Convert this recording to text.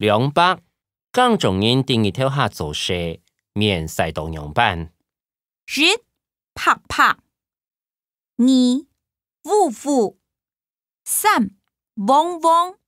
两百刚中人定义条下做蛇，面晒到样板。一拍拍，二呜呜，三汪汪。